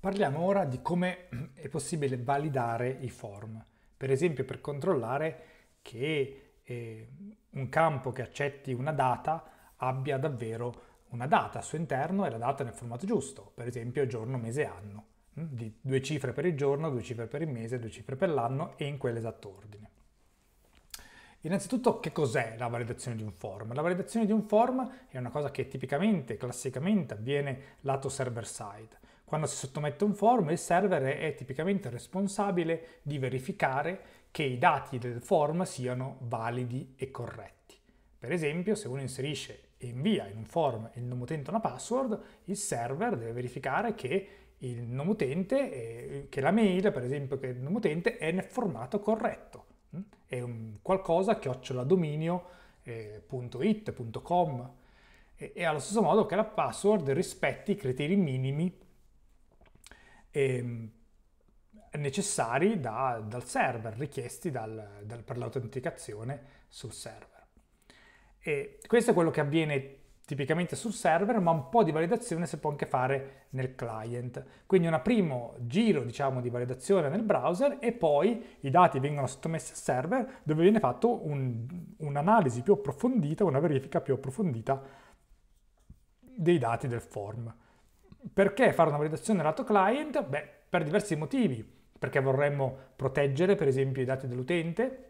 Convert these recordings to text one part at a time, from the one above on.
Parliamo ora di come è possibile validare i form, per esempio per controllare che eh, un campo che accetti una data abbia davvero una data al suo interno e la data nel formato giusto, per esempio giorno, mese, anno, mm? di due cifre per il giorno, due cifre per il mese, due cifre per l'anno e in quell'esatto ordine. Innanzitutto che cos'è la validazione di un form? La validazione di un form è una cosa che tipicamente, classicamente avviene lato server side quando si sottomette un form, il server è tipicamente responsabile di verificare che i dati del form siano validi e corretti. Per esempio, se uno inserisce e invia in un form il nome utente e una password, il server deve verificare che il nome utente, che la mail, per esempio, che il nome utente è nel formato corretto. Mm? È un qualcosa chiocciola dominio.it.com eh, e allo stesso modo che la password rispetti i criteri minimi e, ehm, necessari da, dal server, richiesti dal, dal, per l'autenticazione sul server. E questo è quello che avviene tipicamente sul server, ma un po' di validazione si può anche fare nel client. Quindi un primo giro, diciamo, di validazione nel browser e poi i dati vengono sottomessi al server dove viene fatto un, un'analisi più approfondita, una verifica più approfondita dei dati del form. Perché fare una validazione lato client? Beh, per diversi motivi. Perché vorremmo proteggere, per esempio, i dati dell'utente.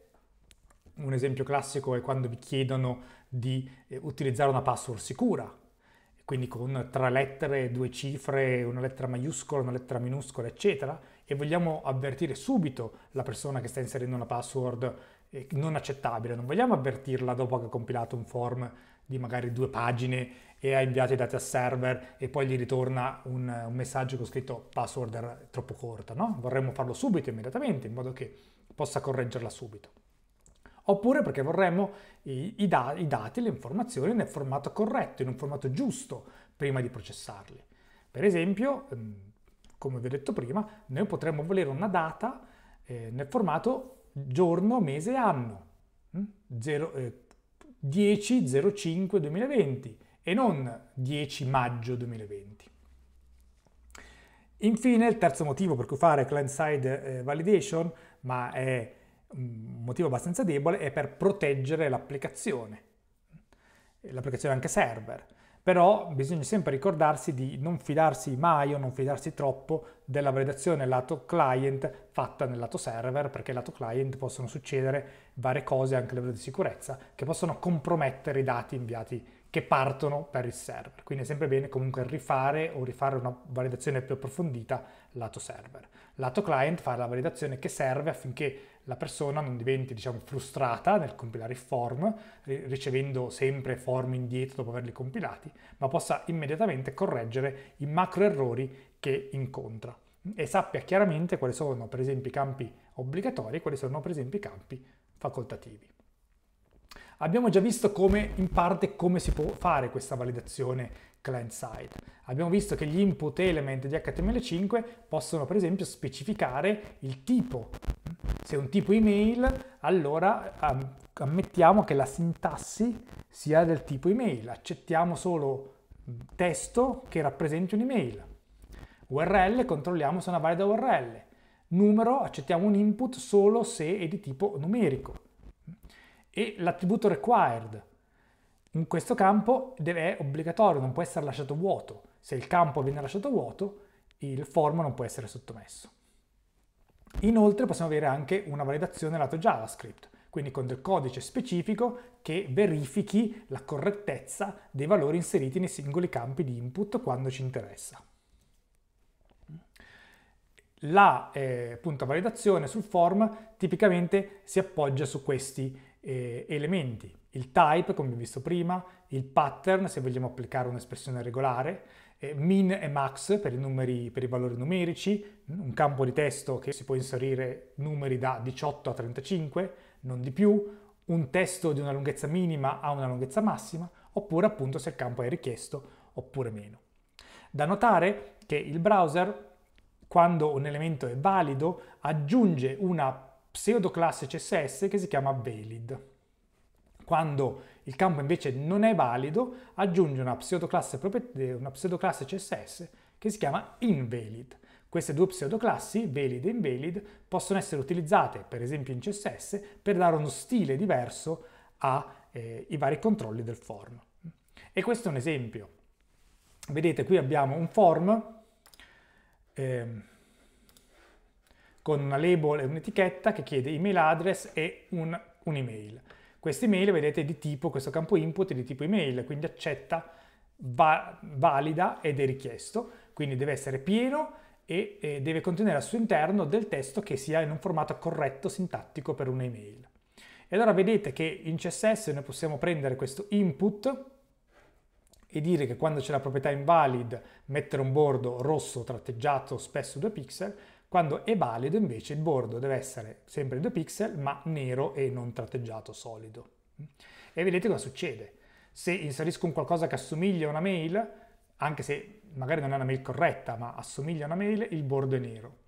Un esempio classico è quando vi chiedono di eh, utilizzare una password sicura, quindi con tre lettere, due cifre, una lettera maiuscola, una lettera minuscola, eccetera, e vogliamo avvertire subito la persona che sta inserendo una password eh, non accettabile, non vogliamo avvertirla dopo che ha compilato un form di magari due pagine e ha inviato i dati al server e poi gli ritorna un, un messaggio con scritto password troppo corto, no? Vorremmo farlo subito, immediatamente, in modo che possa correggerla subito. Oppure perché vorremmo i, i, da, i dati, le informazioni nel formato corretto, in un formato giusto, prima di processarli. Per esempio, ehm, come vi ho detto prima, noi potremmo volere una data eh, nel formato giorno, mese, anno. Hm? Zero, eh, 10.05.2020 e non 10 maggio 2020. Infine, il terzo motivo per cui fare client-side eh, validation, ma è mm, un motivo abbastanza debole, è per proteggere l'applicazione, l'applicazione anche server però bisogna sempre ricordarsi di non fidarsi mai o non fidarsi troppo della validazione lato client fatta nel lato server, perché lato client possono succedere varie cose, anche a livello di sicurezza, che possono compromettere i dati inviati che partono per il server. Quindi è sempre bene comunque rifare o rifare una validazione più approfondita lato server. Lato client fa la validazione che serve affinché la persona non diventi diciamo, frustrata nel compilare i form, ricevendo sempre form indietro dopo averli compilati, ma possa immediatamente correggere i macro errori che incontra e sappia chiaramente quali sono per esempio i campi obbligatori e quali sono per esempio i campi facoltativi. Abbiamo già visto come, in parte, come si può fare questa validazione client side. Abbiamo visto che gli input element di HTML5 possono per esempio specificare il tipo. Se è un tipo email, allora ehm, ammettiamo che la sintassi sia del tipo email. Accettiamo solo testo che rappresenti un'email. URL controlliamo se è una valida URL. Numero accettiamo un input solo se è di tipo numerico e l'attributo required. In questo campo deve, è obbligatorio, non può essere lasciato vuoto. Se il campo viene lasciato vuoto, il form non può essere sottomesso. Inoltre possiamo avere anche una validazione lato JavaScript, quindi con del codice specifico che verifichi la correttezza dei valori inseriti nei singoli campi di input quando ci interessa. La eh, validazione sul form tipicamente si appoggia su questi eh, elementi, il type come visto prima, il pattern se vogliamo applicare un'espressione regolare, eh, min e max per i, numeri, per i valori numerici, un campo di testo che si può inserire numeri da 18 a 35, non di più, un testo di una lunghezza minima a una lunghezza massima, oppure appunto se il campo è richiesto oppure meno. Da notare che il browser, quando un elemento è valido, aggiunge una pseudoclasse CSS che si chiama valid. Quando il campo invece non è valido, aggiunge una pseudoclasse, eh, una pseudoclasse CSS che si chiama invalid. Queste due pseudoclassi, valid e invalid, possono essere utilizzate, per esempio in CSS, per dare uno stile diverso ai eh, vari controlli del form. E questo è un esempio. Vedete, qui abbiamo un form eh, con una label e un'etichetta che chiede email address e un, un'email. Questa email, vedete, è di tipo, questo campo input è di tipo email, quindi accetta, va, valida ed è richiesto, quindi deve essere pieno e, e deve contenere al suo interno del testo che sia in un formato corretto sintattico per un'email. E allora vedete che in CSS noi possiamo prendere questo input e dire che quando c'è la proprietà invalid mettere un bordo rosso tratteggiato spesso 2 pixel, quando è valido invece il bordo deve essere sempre 2 pixel ma nero e non tratteggiato solido. E vedete cosa succede. Se inserisco un qualcosa che assomiglia a una mail, anche se magari non è una mail corretta ma assomiglia a una mail, il bordo è nero.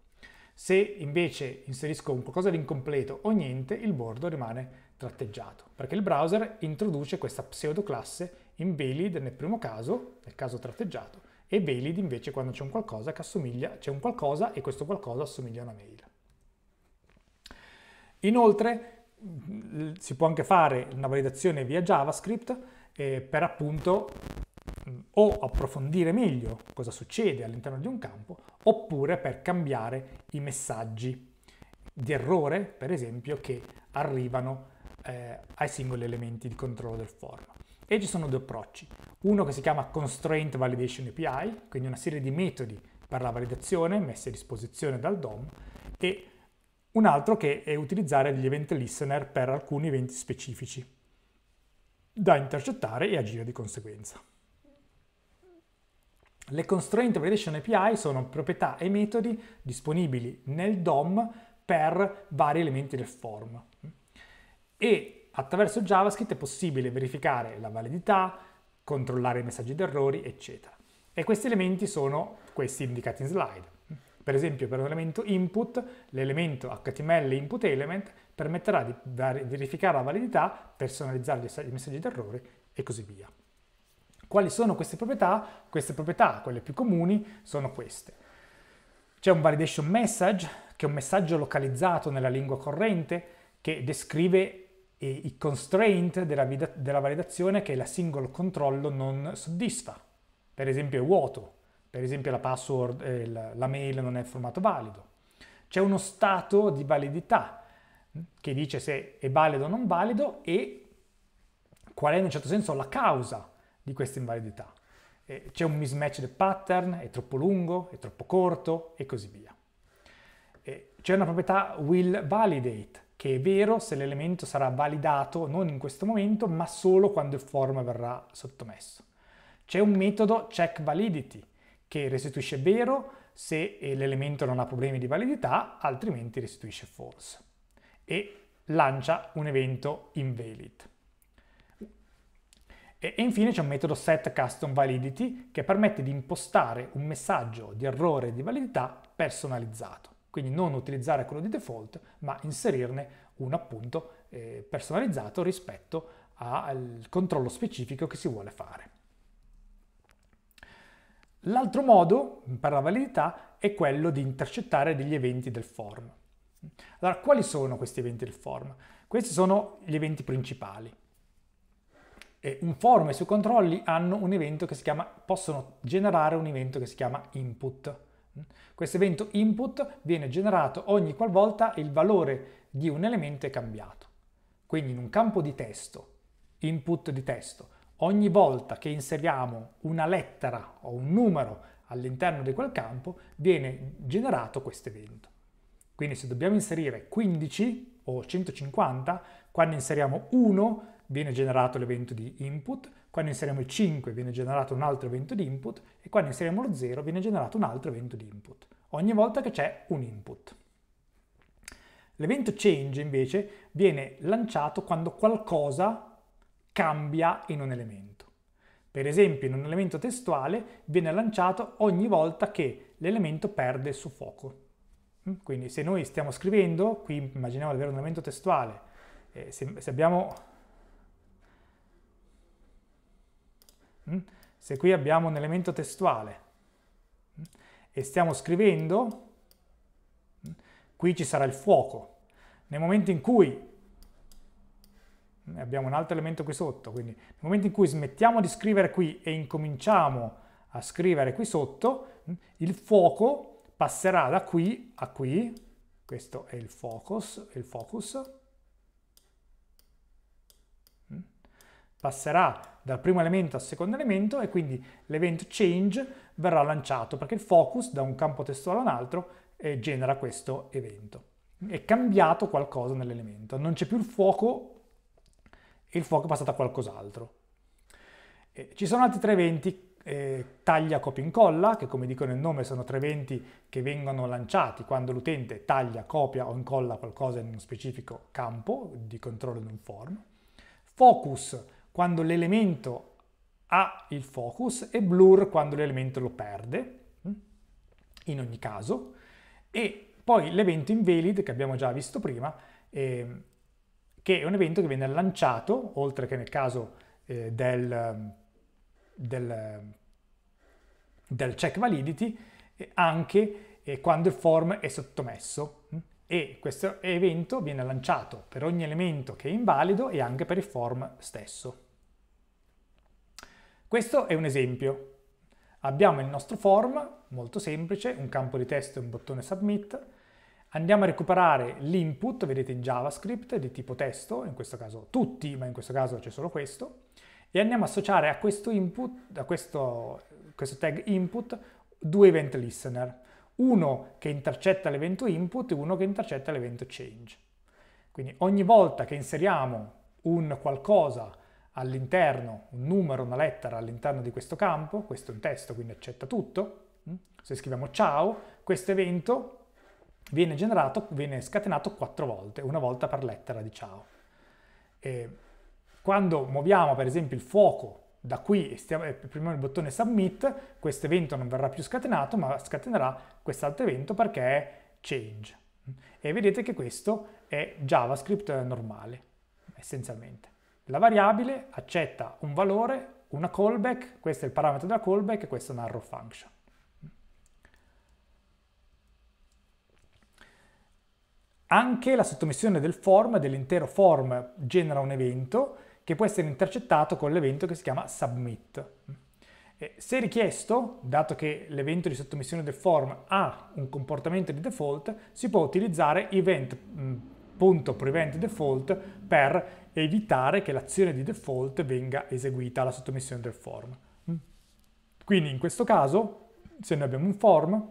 Se invece inserisco un qualcosa di incompleto o niente, il bordo rimane tratteggiato, perché il browser introduce questa pseudoclasse invalid nel primo caso, nel caso tratteggiato, e valid invece quando c'è un qualcosa che assomiglia, c'è un qualcosa e questo qualcosa assomiglia a una mail. Inoltre mm, si può anche fare una validazione via JavaScript eh, per appunto mm, o approfondire meglio cosa succede all'interno di un campo oppure per cambiare i messaggi di errore, per esempio, che arrivano eh, ai singoli elementi di controllo del form. E ci sono due approcci, uno che si chiama Constraint Validation API, quindi una serie di metodi per la validazione messi a disposizione dal DOM, e un altro che è utilizzare degli event listener per alcuni eventi specifici da intercettare e agire di conseguenza. Le Constraint Validation API sono proprietà e metodi disponibili nel DOM per vari elementi del form. E attraverso JavaScript è possibile verificare la validità, controllare i messaggi d'errori, eccetera. E questi elementi sono questi indicati in slide. Per esempio per l'elemento input, l'elemento HTML input element permetterà di verificare la validità, personalizzare i messaggi d'errore e così via. Quali sono queste proprietà? Queste proprietà, quelle più comuni, sono queste. C'è un validation message, che è un messaggio localizzato nella lingua corrente, che descrive e i constraint della, della validazione che la single controllo non soddisfa. Per esempio è vuoto, per esempio la password, eh, la, la mail non è in formato valido. C'è uno stato di validità mm, che dice se è valido o non valido e qual è in un certo senso la causa di questa invalidità. Eh, c'è un mismatch del pattern, è troppo lungo, è troppo corto e così via. Eh, c'è una proprietà will validate che è vero se l'elemento sarà validato non in questo momento, ma solo quando il form verrà sottomesso. C'è un metodo check validity che restituisce vero se l'elemento non ha problemi di validità, altrimenti restituisce false e lancia un evento invalid. E infine c'è un metodo setCustomValidity che permette di impostare un messaggio di errore di validità personalizzato. Quindi non utilizzare quello di default, ma inserirne un appunto eh, personalizzato rispetto al controllo specifico che si vuole fare. L'altro modo per la validità è quello di intercettare degli eventi del form. Allora, quali sono questi eventi del form? Questi sono gli eventi principali. E un form e i suoi controlli hanno un evento che si chiama, possono generare un evento che si chiama input. Questo evento input viene generato ogni qualvolta il valore di un elemento è cambiato. Quindi in un campo di testo, input di testo, ogni volta che inseriamo una lettera o un numero all'interno di quel campo viene generato questo evento. Quindi se dobbiamo inserire 15 o 150, quando inseriamo 1 viene generato l'evento di input, quando inseriamo il 5 viene generato un altro evento di input e quando inseriamo lo 0 viene generato un altro evento di input, ogni volta che c'è un input. L'evento change invece viene lanciato quando qualcosa cambia in un elemento. Per esempio in un elemento testuale viene lanciato ogni volta che l'elemento perde il suo fuoco. Quindi se noi stiamo scrivendo, qui immaginiamo di avere un elemento testuale, eh, se abbiamo Mm? Se qui abbiamo un elemento testuale mm? e stiamo scrivendo, mm? qui ci sarà il fuoco. Nel momento in cui, abbiamo un altro elemento qui sotto, quindi nel momento in cui smettiamo di scrivere qui e incominciamo a scrivere qui sotto, il fuoco passerà da qui a qui, questo è il focus, il focus passerà dal primo elemento al secondo elemento e quindi l'evento change verrà lanciato perché il focus da un campo testuale a un altro eh, genera questo evento. È cambiato qualcosa nell'elemento, non c'è più il fuoco e il fuoco è passato a qualcos'altro. Eh, ci sono altri tre eventi eh, taglia, copia, incolla, che come dico nel nome sono tre eventi che vengono lanciati quando l'utente taglia, copia o incolla qualcosa in uno specifico campo di controllo in un form. Focus quando l'elemento ha il focus e blur quando l'elemento lo perde, mm, in ogni caso, e poi l'evento invalid che abbiamo già visto prima, eh, che è un evento che viene lanciato, oltre che nel caso eh, del, mm, del, del, check validity, eh, anche eh, quando il form è sottomesso. Mm e questo evento viene lanciato per ogni elemento che è invalido e anche per il form stesso. Questo è un esempio. Abbiamo il nostro form, molto semplice, un campo di testo e un bottone submit. Andiamo a recuperare l'input, vedete in JavaScript, di tipo testo, in questo caso tutti, ma in questo caso c'è solo questo, e andiamo a associare a questo input, a questo, questo tag input, due event listener uno che intercetta l'evento input e uno che intercetta l'evento change. Quindi ogni volta che inseriamo un qualcosa all'interno, un numero, una lettera all'interno di questo campo, questo è un testo, quindi accetta tutto, mm, se scriviamo ciao, questo evento viene generato, viene scatenato quattro volte, una volta per lettera di ciao. E quando muoviamo per esempio il fuoco da qui stiamo, eh, il bottone submit, questo evento non verrà più scatenato, ma scatenerà quest'altro evento perché è change. E vedete che questo è JavaScript normale, essenzialmente. La variabile accetta un valore, una callback, questo è il parametro della callback e questo è una arrow function. Anche la sottomissione del form, dell'intero form, genera un evento che può essere intercettato con l'evento che si chiama submit. Se richiesto, dato che l'evento di sottomissione del form ha un comportamento di default, si può utilizzare event.preventDefault mm, per evitare che l'azione di default venga eseguita alla sottomissione del form. Mm. Quindi in questo caso, se noi abbiamo un form,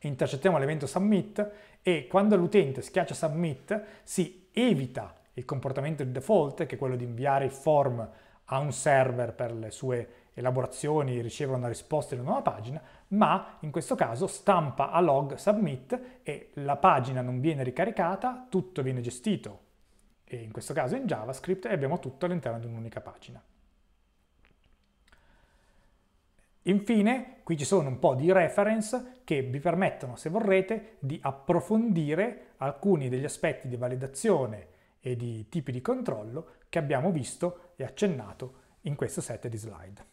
intercettiamo l'evento submit e quando l'utente schiaccia submit si evita il comportamento di default, che è quello di inviare il form a un server per le sue elaborazioni, ricevere una risposta in una nuova pagina, ma in questo caso stampa a log submit e la pagina non viene ricaricata, tutto viene gestito, e in questo caso in JavaScript, e abbiamo tutto all'interno di un'unica pagina. Infine, qui ci sono un po' di reference che vi permettono, se vorrete, di approfondire alcuni degli aspetti di validazione e di tipi di controllo che abbiamo visto e accennato in questo set di slide.